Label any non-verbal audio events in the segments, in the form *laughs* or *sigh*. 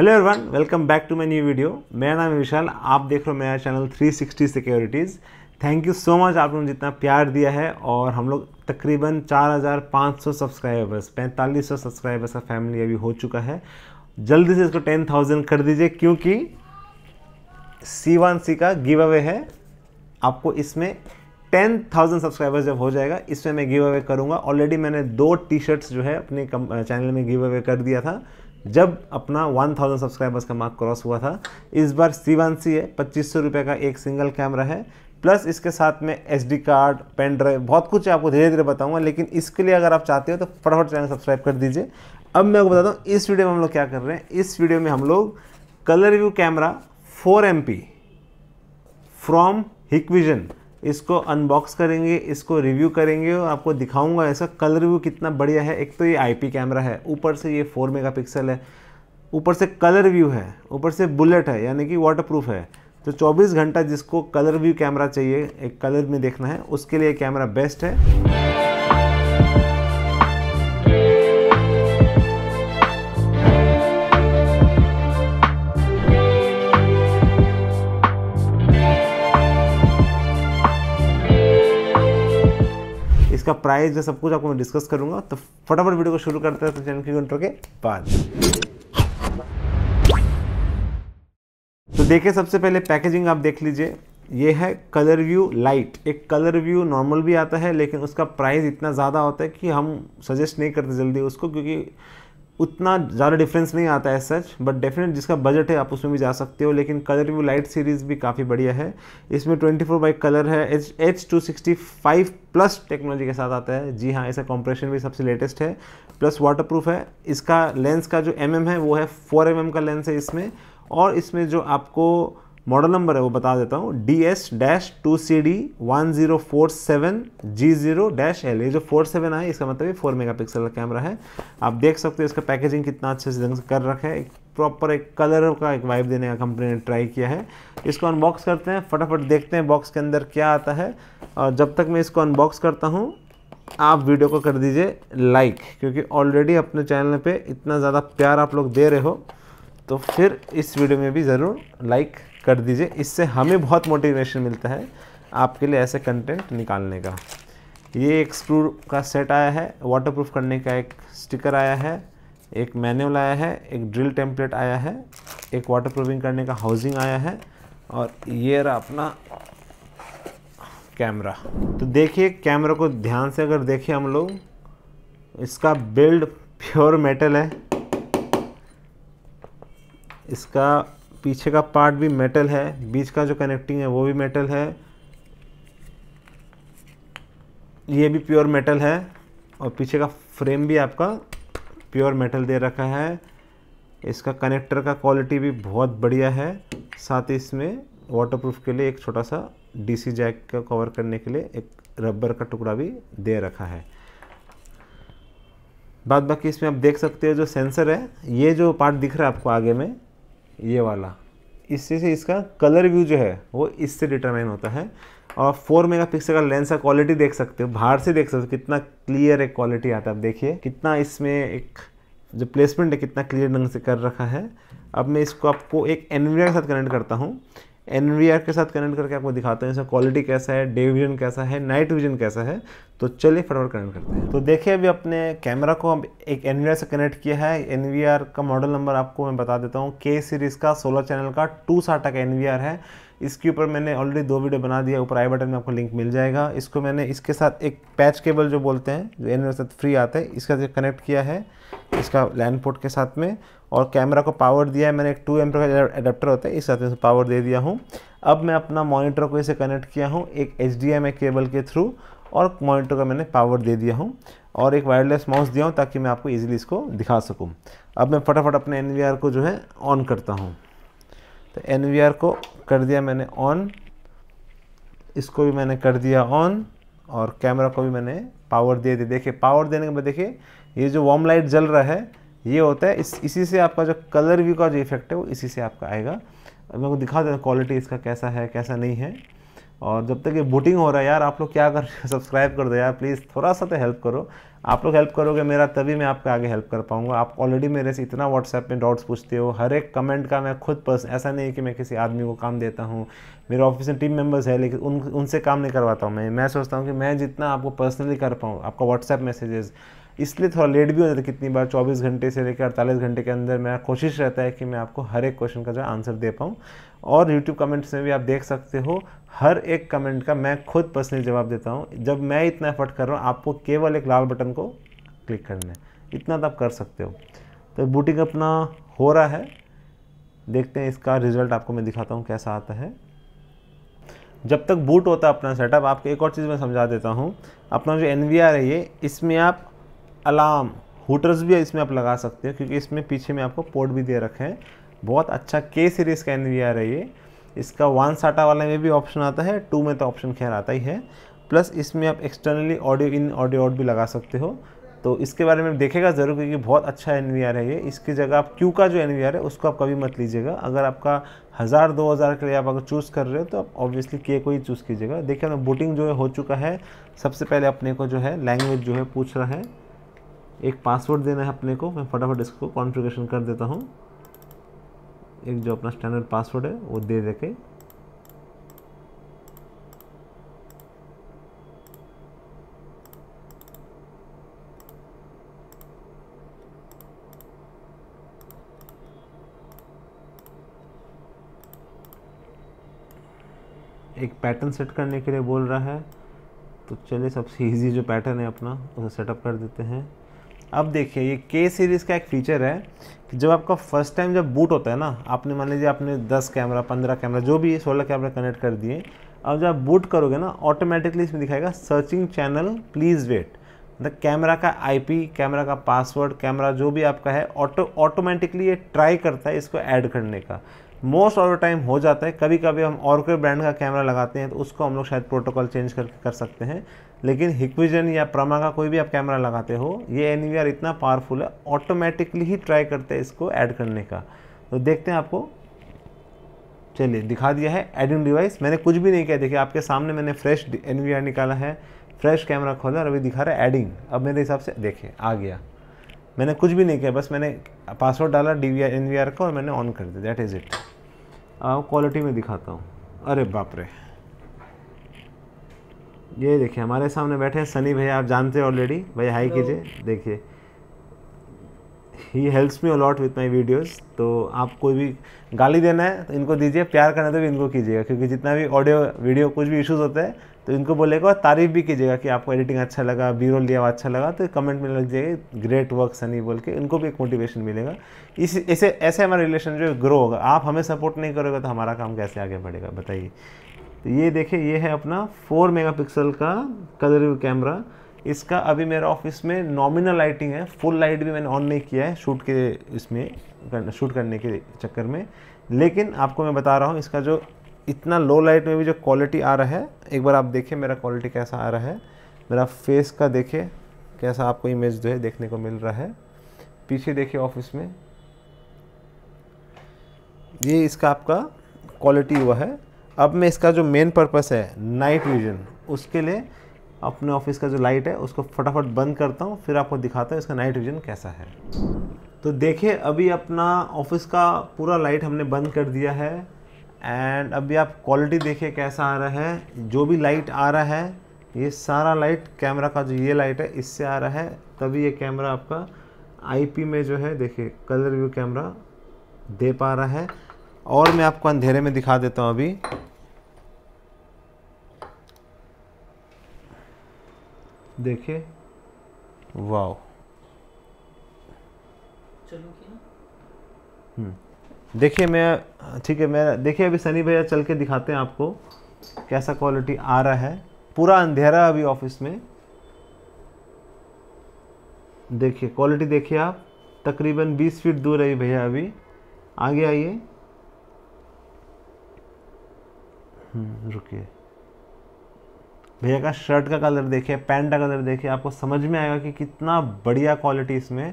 Hello everyone welcome back to my new video मेरा नाम है विशाल आप देख रहे हो मेरा channel 360 securities thank you so much लोगों ने जितना प्यार दिया है और हम लोग तकरीबन 4,500 सब्सक्राइबर्स 4500 सब्सक्राइबर्स का फैमिली अभी हो चुका है जल्दी से इसको 10,000 कर दीजिए क्योंकि सी वन सी का गिव अवे है आपको इसमें टेन थाउजेंड सब्सक्राइबर्स जब हो जाएगा इसमें मैं गिव अवे करूँगा ऑलरेडी मैंने दो टी शर्ट्स जो है अपने चैनल में गिव अवे कर दिया था जब अपना 1000 सब्सक्राइबर्स का मार्क क्रॉस हुआ था इस बार सी वन सी है पच्चीस सौ रुपये का एक सिंगल कैमरा है प्लस इसके साथ में S D card pen drive बहुत कुछ आपको धीरे धीरे बताऊंगा लेकिन इसके लिए अगर आप चाहते हो तो फटाफट चैनल सब्सक्राइब कर दीजिए अब मैं आपको बताता हूँ इस वीडियो में हम लोग क्या कर रहे हैं इस वीडियो में हम लोग colour view camera four M P from Hikvision इसको अनबॉक्स करेंगे इसको रिव्यू करेंगे और आपको दिखाऊंगा ऐसा कलर व्यू कितना बढ़िया है एक तो ये आईपी कैमरा है ऊपर से ये फोर मेगापिक्सल है ऊपर से कलर व्यू है ऊपर से बुलेट है यानी कि वाटरप्रूफ है तो 24 घंटा जिसको कलर व्यू कैमरा चाहिए एक कलर में देखना है उसके लिए कैमरा बेस्ट है प्राइस सब कुछ आपको मैं डिस्कस करूंगा तो फटाफट वीडियो को शुरू करते हैं तो चैनल के के बाद तो देखिए सबसे पहले पैकेजिंग आप देख लीजिए ये है कलर व्यू लाइट एक कलर व्यू नॉर्मल भी आता है लेकिन उसका प्राइस इतना ज़्यादा होता है कि हम सजेस्ट नहीं करते जल्दी उसको क्योंकि उतना ज़्यादा डिफरेंस नहीं आता है सच बट डेफिनेट जिसका बजट है आप उसमें भी जा सकते हो लेकिन कलर व्यू लाइट सीरीज़ भी काफ़ी बढ़िया है इसमें 24 फोर बाई कलर है H H two sixty five plus technology के साथ आता है जी हाँ इसका कॉम्प्रेशन भी सबसे लेटेस्ट है प्लस वाटर है इसका लेंस का जो एम mm है वो है फोर एम mm का लेंस है इसमें और इसमें जो आपको मॉडल नंबर है वो बता देता हूँ D S dash two C D one zero four seven G zero dash L ये जो फोर सेवन आए इसका मतलब फोर मेगा पिक्सल का कैमरा है आप देख सकते हो इसका पैकेजिंग कितना अच्छे से ढंग से कर रखा है एक प्रॉपर एक कलर का एक वाइब देने का कंपनी ने ट्राई किया है इसको अनबॉक्स करते हैं फटाफट देखते हैं बॉक्स के अंदर क्या आता है और जब तक मैं इसको अनबॉक्स करता हूँ आप वीडियो को कर दीजिए लाइक क्योंकि ऑलरेडी अपने चैनल पर इतना ज़्यादा प्यार आप लोग दे रहे हो तो फिर इस वीडियो में भी ज़रूर लाइक कर दीजिए इससे हमें बहुत मोटिवेशन मिलता है आपके लिए ऐसे कंटेंट निकालने का ये एक स्क्रू का सेट आया है वाटरप्रूफ करने का एक स्टिकर आया है एक मैनुअल आया है एक ड्रिल टेम्पलेट आया है एक वाटर प्रूफिंग करने का हाउसिंग आया है और ये रहा अपना कैमरा तो देखिए कैमरा को ध्यान से अगर देखें हम लोग इसका बिल्ड प्योर मेटल है इसका पीछे का पार्ट भी मेटल है बीच का जो कनेक्टिंग है वो भी मेटल है ये भी प्योर मेटल है और पीछे का फ्रेम भी आपका प्योर मेटल दे रखा है इसका कनेक्टर का क्वालिटी भी बहुत बढ़िया है साथ ही इसमें वाटरप्रूफ के लिए एक छोटा सा डीसी जैक का कवर करने के लिए एक रबर का टुकड़ा भी दे रखा है बाद बाकी इसमें आप देख सकते हो जो सेंसर है ये जो पार्ट दिख रहा है आपको आगे में ये वाला इससे से इसका कलर व्यू जो है वो इससे डिटरमाइन होता है और फोर मेगा पिक्सल का लेंस का क्वालिटी देख सकते हो बाहर से देख सकते हो कितना क्लियर एक क्वालिटी आता है आप देखिए कितना इसमें एक जो प्लेसमेंट है कितना क्लियर ढंग से कर रखा है अब मैं इसको आपको एक एनवीआर के साथ कनेक्ट करता हूँ एन के साथ कनेक्ट करके आपको दिखाते हैं इसका क्वालिटी कैसा है डे विजन कैसा है नाइट विजन कैसा है तो चलिए फटाफट कनेक्ट करते हैं तो देखिए अभी अपने कैमरा को हम एक एन से कनेक्ट किया है एन का मॉडल नंबर आपको मैं बता देता हूँ के सीरीज़ का सोलर चैनल का टू साटा का एन है इसके ऊपर मैंने ऑलरेडी दो वीडियो बना दिया ऊपर आई बटन में आपको लिंक मिल जाएगा इसको मैंने इसके साथ एक पैच केबल जो बोलते हैं जो एन साथ फ्री आते हैं इसका कनेक्ट किया है इसका लैंड पोर्ट के साथ में और कैमरा को पावर दिया है मैंने एक टू एम का एडाप्टर होता है इस साथ में पावर दे दिया हूँ अब मैं अपना मॉनिटर को इसे कनेक्ट किया हूँ एक एच केबल के थ्रू और मॉनिटर का मैंने पावर दे दिया हूँ और एक वायरलेस माउस दिया हूँ ताकि मैं आपको इजीली इसको दिखा सकूँ अब मैं फटाफट अपने एन को जो है ऑन करता हूँ तो एन को कर दिया मैंने ऑन इसको भी मैंने कर दिया ऑन और कैमरा को भी मैंने पावर दे दिया देखिए पावर देने के बाद देखिए ये जो वार्म लाइट जल रहा है ये होता है इस इसी से आपका जो कलर व्यू का जो इफेक्ट है वो इसी से आपका आएगा मैं को दिखा देता हूँ क्वालिटी इसका कैसा है कैसा नहीं है और जब तक ये बोटिंग हो रहा है यार आप लोग क्या कर सब्सक्राइब *laughs* कर दो यार प्लीज़ थोड़ा सा तो हेल्प करो आप लोग हेल्प करोगे मेरा तभी मैं आपका आगे हेल्प कर पाऊँगा आप ऑलरेडी मेरे से इतना व्हाट्सएप में डाउट्स पूछते हो हर एक कमेंट का मैं खुद पर्सन ऐसा नहीं है कि मैं किसी आदमी को काम देता हूँ मेरे ऑफिस में टीम मेम्बर्स है लेकिन उन उनसे काम नहीं करवाता हूँ मैं मैं सोचता हूँ कि मैं जितना आपको पर्सनली कर पाऊँ आपका व्हाट्सएप मैसेजेस इसलिए थोड़ा लेट भी हो जाता है कितनी बार 24 घंटे से लेकर 48 घंटे के अंदर मेरा कोशिश रहता है कि मैं आपको हर एक क्वेश्चन का जो आंसर दे पाऊँ और यूट्यूब कमेंट्स में भी आप देख सकते हो हर एक कमेंट का मैं खुद पर्सनली जवाब देता हूँ जब मैं इतना एफर्ट कर रहा हूँ आपको केवल एक लाल बटन को क्लिक करना है इतना तो आप कर सकते हो तो बूटिंग अपना हो रहा है देखते हैं इसका रिजल्ट आपको मैं दिखाता हूँ कैसा आता है जब तक बूट होता है अपना सेटअप आपको एक और चीज़ मैं समझा देता हूँ अपना जो एन है ये इसमें आप अलार्म हुटर्स भी इसमें आप लगा सकते हो क्योंकि इसमें पीछे में आपको पोर्ट भी दे रखे हैं बहुत अच्छा के सीरीज़ का आर है ये इसका वन साटा वाले में भी ऑप्शन आता है टू में तो ऑप्शन खैर आता ही है प्लस इसमें आप externally audio in audio out भी लगा सकते हो तो इसके बारे में देखेगा ज़रूर क्योंकि बहुत अच्छा एन वी आर है ये इसकी जगह आप क्यू का जो एन वी आर है उसको आप कभी मत लीजिएगा अगर आपका हज़ार दो हज़ार के लिए आप अगर चूज़ कर रहे हो तो आप ऑब्वियसली के को ही चूज़ कीजिएगा देखिए ना बुटिंग जो है हो चुका है सबसे पहले अपने को जो है लैंग्वेज जो है पूछ रहा है एक पासवर्ड देना है अपने को मैं फटाफट इसको कॉन्फ़िगरेशन कर देता हूँ एक जो अपना स्टैंडर्ड पासवर्ड है वो दे दे के एक पैटर्न सेट करने के लिए बोल रहा है तो चलिए सबसे इजी जो पैटर्न है अपना उसे सेटअप कर देते हैं अब देखिए ये के सीरीज़ का एक फीचर है कि जब आपका फर्स्ट टाइम जब बूट होता है ना आपने मान लीजिए आपने 10 कैमरा 15 कैमरा जो भी सोलह कैमरा कनेक्ट कर दिए अब जब आप बूट करोगे ना ऑटोमेटिकली इसमें दिखाएगा सर्चिंग चैनल प्लीज़ वेट मतलब कैमरा का आईपी कैमरा का पासवर्ड कैमरा जो भी आपका है ऑटो ऑटोमेटिकली ये ट्राई करता है इसको ऐड करने का मोस्ट ऑफ द टाइम हो जाता है कभी कभी हम और कोई ब्रांड का कैमरा लगाते हैं तो उसको हम लोग शायद प्रोटोकॉल चेंज करके कर सकते हैं लेकिन हिक्विजन या प्रमा का कोई भी आप कैमरा लगाते हो ये एन इतना पावरफुल है ऑटोमेटिकली ही ट्राई करते हैं इसको ऐड करने का तो देखते हैं आपको चलिए दिखा दिया है एडिंग डिवाइस मैंने कुछ भी नहीं किया देखिए आपके सामने मैंने फ्रेश एन निकाला है फ्रेश कैमरा खोला और अभी दिखा रहा है एडिंग अब मेरे हिसाब से देखिए आ गया मैंने कुछ भी नहीं किया बस मैंने पासवर्ड डाला डी वी एन का और मैंने ऑन कर दिया दैट इज़ इट क्वालिटी में दिखाता हूँ अरे बाप रे ये देखिए हमारे सामने बैठे हैं सनी भैया आप जानते हैं ऑलरेडी भैया हाई कीजिए देखिए he helps me a lot with my videos तो आप कोई भी गाली देना है तो इनको दीजिए प्यार करना है तो भी इनको कीजिएगा क्योंकि जितना भी ऑडियो वीडियो कुछ भी इशूज़ होते हैं तो इनको बोलेगा और तारीफ़ भी कीजिएगा कि आपको एडिटिंग अच्छा लगा बीरो लिया हुआ अच्छा लगा तो कमेंट में लग जाएगा ग्रेट वर्क सनी बोल के इनको भी एक मोटिवेशन मिलेगा इस ऐसे ऐसे हमारा रिलेशन जो ग्रो होगा आप हमें सपोर्ट नहीं करोगे तो हमारा काम कैसे आगे बढ़ेगा बताइए तो ये देखिए ये है अपना 4 मेगापिक्सल का कलर व्यू कैमरा इसका अभी मेरा ऑफिस में नॉमिनल लाइटिंग है फुल लाइट भी मैंने ऑन नहीं किया है शूट के इसमें शूट करने के चक्कर में लेकिन आपको मैं बता रहा हूँ इसका जो इतना लो लाइट में भी जो क्वालिटी आ रहा है एक बार आप देखें मेरा क्वालिटी कैसा आ रहा है मेरा फेस का देखे कैसा आपको इमेज जो है देखने को मिल रहा है पीछे देखिए ऑफिस में ये इसका आपका क्वालिटी हुआ है अब मैं इसका जो मेन पर्पस है नाइट विजन उसके लिए अपने ऑफिस का जो लाइट है उसको फटाफट बंद करता हूँ फिर आपको दिखाता हूँ इसका नाइट विजन कैसा है तो देखिए अभी अपना ऑफिस का पूरा लाइट हमने बंद कर दिया है एंड अभी आप क्वालिटी देखिए कैसा आ रहा है जो भी लाइट आ रहा है ये सारा लाइट कैमरा का जो ये लाइट है इससे आ रहा है तभी ये कैमरा आपका आईपी में जो है देखिए कलर व्यू कैमरा दे पा रहा है और मैं आपको अंधेरे में दिखा देता हूँ अभी देखिए वाओ हम्म। देखिए मैं ठीक है मैं देखिए अभी सनी भैया चल के दिखाते हैं आपको कैसा क्वालिटी आ रहा है पूरा अंधेरा अभी ऑफिस में देखिए क्वालिटी देखिए आप तकरीबन 20 फीट दूर है भैया अभी आगे आइए हम्म, रुकिए भैया का शर्ट का कलर देखिए पैंट का कलर देखिए आपको समझ में आएगा कि कितना बढ़िया क्वालिटी इसमें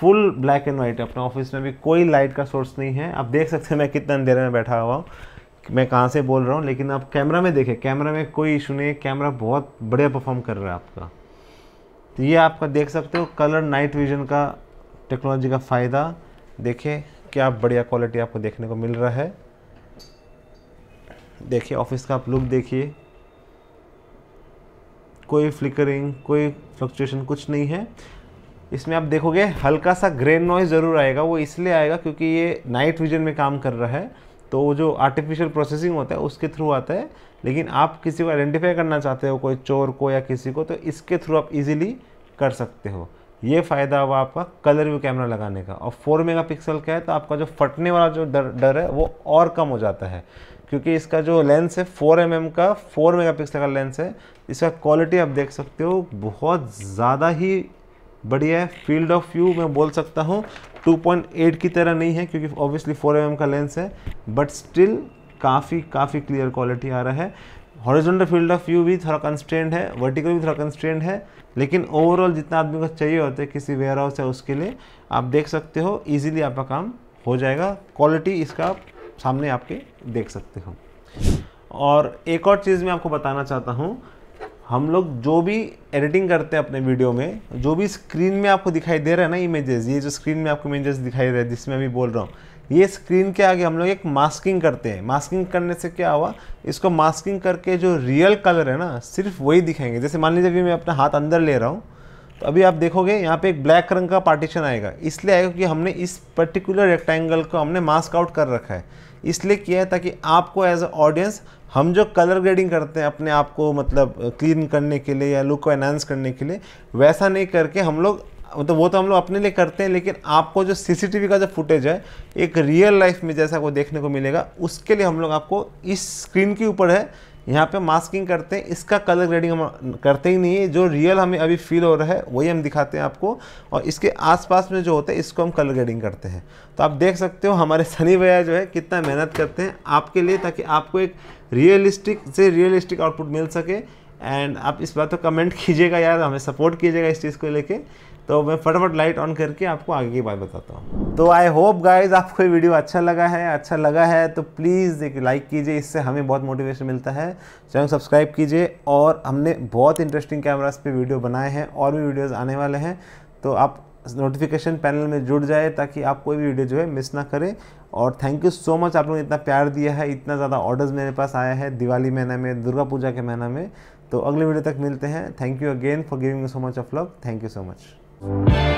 फुल ब्लैक एंड वाइट है अपने ऑफिस में भी कोई लाइट का सोर्स नहीं है आप देख सकते हैं मैं कितना अंधेरे में बैठा हुआ हूँ मैं कहाँ से बोल रहा हूँ लेकिन आप कैमरा में देखें कैमरा में कोई इशू नहीं है कैमरा बहुत बढ़िया परफॉर्म कर रहा है आपका तो ये आपका देख सकते हो कलर नाइट विजन का टेक्नोलॉजी का फ़ायदा देखें क्या बढ़िया क्वालिटी आपको देखने को मिल रहा है देखिए ऑफिस का आप लुक देखिए कोई फ्लिकरिंग कोई फ्लक्चुएशन कुछ नहीं है इसमें आप देखोगे हल्का सा ग्रेन नॉइज ज़रूर आएगा वो इसलिए आएगा क्योंकि ये नाइट विजन में काम कर रहा है तो वो जो आर्टिफिशियल प्रोसेसिंग होता है उसके थ्रू आता है लेकिन आप किसी को आइडेंटिफाई करना चाहते हो कोई चोर को या किसी को तो इसके थ्रू आप इजीली कर सकते हो ये फ़ायदा हुआ आपका कलर व्यू कैमरा लगाने का और 4 मेगापिक्सल का है तो आपका जो फटने वाला जो डर डर है वो और कम हो जाता है क्योंकि इसका जो लेंस है फोर एम mm का फोर मेगापिक्सल का लेंस है इसका क्वालिटी आप देख सकते हो बहुत ज़्यादा ही बढ़िया है फील्ड ऑफ व्यू मैं बोल सकता हूँ 2.8 की तरह नहीं है क्योंकि ऑब्वियसली 4 एम mm का लेंस है बट स्टिल काफ़ी काफ़ी क्लियर क्वालिटी आ रहा है हॉरिजॉन्टल फील्ड ऑफ व्यू भी थोड़ा कंस्टेंट है वर्टिकल भी थोड़ा कंस्टेंट है लेकिन ओवरऑल जितना आदमी को चाहिए होता है किसी वेयर हाउस है उसके लिए आप देख सकते हो ईजिली आपका काम हो जाएगा क्वालिटी इसका सामने आपके देख सकते हो और एक और चीज़ मैं आपको बताना चाहता हूँ हम लोग जो भी एडिटिंग करते हैं अपने वीडियो में जो भी स्क्रीन में आपको दिखाई दे रहा है ना इमेजेस ये जो स्क्रीन में आपको इमेजेस दिखाई दे रहे हैं जिसमें अभी बोल रहा हूँ ये स्क्रीन के आगे हम लोग एक मास्किंग करते हैं मास्किंग करने से क्या हुआ इसको मास्किंग करके जो रियल कलर है ना सिर्फ वही दिखाएंगे जैसे मान लीजिए अभी मैं अपना हाथ अंदर ले रहा हूँ तो अभी आप देखोगे यहाँ पे एक ब्लैक रंग का पार्टीशन आएगा इसलिए आएगा क्योंकि हमने इस पर्टिकुलर रेक्टेंगल को हमने मास्क आउट कर रखा है इसलिए किया है ताकि आपको एज अ ऑडियंस हम जो कलर ग्रेडिंग करते हैं अपने आप को मतलब क्लीन करने के लिए या लुक को एनहांस करने के लिए वैसा नहीं करके हम लोग मतलब तो वो तो हम लोग अपने लिए करते हैं लेकिन आपको जो सीसीटीवी का जो फुटेज है एक रियल लाइफ में जैसा वो देखने को मिलेगा उसके लिए हम लोग आपको इस स्क्रीन के ऊपर है यहाँ पे मास्किंग करते हैं इसका कलर ग्रेडिंग हम करते ही नहीं है जो रियल हमें अभी फील हो रहा है वही हम दिखाते हैं आपको और इसके आसपास में जो होता है इसको हम कलर ग्रेडिंग करते हैं तो आप देख सकते हो हमारे सनी भैया जो है कितना मेहनत करते हैं आपके लिए ताकि आपको एक रियलिस्टिक से रियलिस्टिक आउटपुट मिल सके एंड आप इस बात को कमेंट कीजिएगा यार हमें सपोर्ट कीजिएगा इस चीज़ को लेके तो मैं फटाफट लाइट ऑन करके आपको आगे की बात बताता हूँ तो आई होप गाइज आपको ये वीडियो अच्छा लगा है अच्छा लगा है तो प्लीज़ एक लाइक कीजिए इससे हमें बहुत मोटिवेशन मिलता है चैनल सब्सक्राइब कीजिए और हमने बहुत इंटरेस्टिंग कैमराज पे वीडियो बनाए हैं और भी वीडियोज़ आने वाले हैं तो आप नोटिफिकेशन पैनल में जुड़ जाए ताकि आप कोई भी वीडियो जो है मिस ना करें और थैंक यू सो मच आप लोगों ने इतना प्यार दिया है इतना ज़्यादा ऑर्डर्स मेरे पास आया है दिवाली महीना में दुर्गा पूजा के महीना में तो अगले वीडियो तक मिलते हैं thank you again for giving so much of love thank you so much